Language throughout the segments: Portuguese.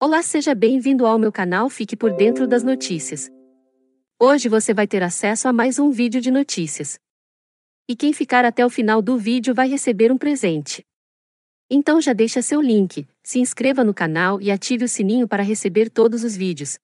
Olá, seja bem-vindo ao meu canal Fique por Dentro das Notícias. Hoje você vai ter acesso a mais um vídeo de notícias. E quem ficar até o final do vídeo vai receber um presente. Então já deixa seu link, se inscreva no canal e ative o sininho para receber todos os vídeos.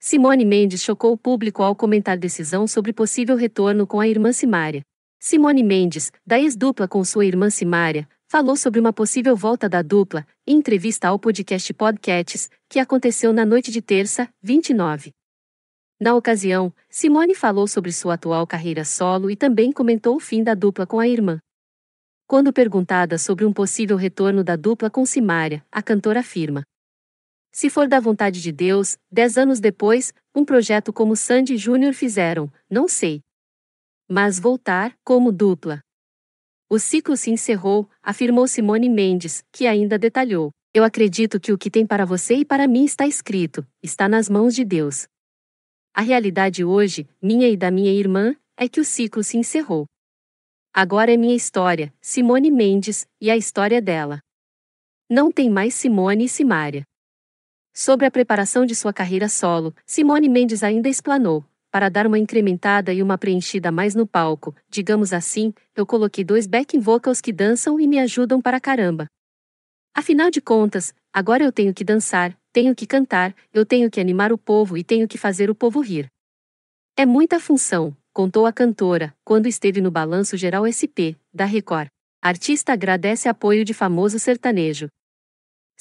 Simone Mendes chocou o público ao comentar decisão sobre possível retorno com a irmã Simária. Simone Mendes, da ex-dupla com sua irmã Simária, falou sobre uma possível volta da dupla, em entrevista ao podcast Podcasts, que aconteceu na noite de terça, 29. Na ocasião, Simone falou sobre sua atual carreira solo e também comentou o fim da dupla com a irmã. Quando perguntada sobre um possível retorno da dupla com Simária, a cantora afirma: Se for da vontade de Deus, dez anos depois, um projeto como Sandy Júnior fizeram, não sei. Mas voltar, como dupla, o ciclo se encerrou, afirmou Simone Mendes, que ainda detalhou: Eu acredito que o que tem para você e para mim está escrito, está nas mãos de Deus. A realidade hoje, minha e da minha irmã, é que o ciclo se encerrou. Agora é minha história, Simone Mendes, e a história dela. Não tem mais Simone e Simária. Sobre a preparação de sua carreira solo, Simone Mendes ainda explanou: para dar uma incrementada e uma preenchida mais no palco, digamos assim, eu coloquei dois backing vocals que dançam e me ajudam para caramba. Afinal de contas, agora eu tenho que dançar, tenho que cantar, eu tenho que animar o povo e tenho que fazer o povo rir. É muita função, contou a cantora, quando esteve no Balanço Geral SP, da Record. artista agradece apoio de famoso sertanejo.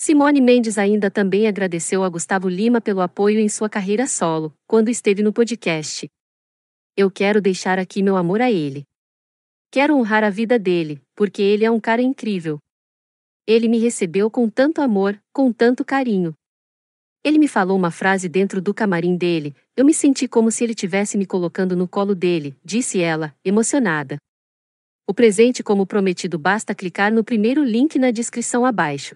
Simone Mendes ainda também agradeceu a Gustavo Lima pelo apoio em sua carreira solo, quando esteve no podcast. Eu quero deixar aqui meu amor a ele. Quero honrar a vida dele, porque ele é um cara incrível. Ele me recebeu com tanto amor, com tanto carinho. Ele me falou uma frase dentro do camarim dele, eu me senti como se ele tivesse me colocando no colo dele, disse ela, emocionada. O presente como prometido basta clicar no primeiro link na descrição abaixo.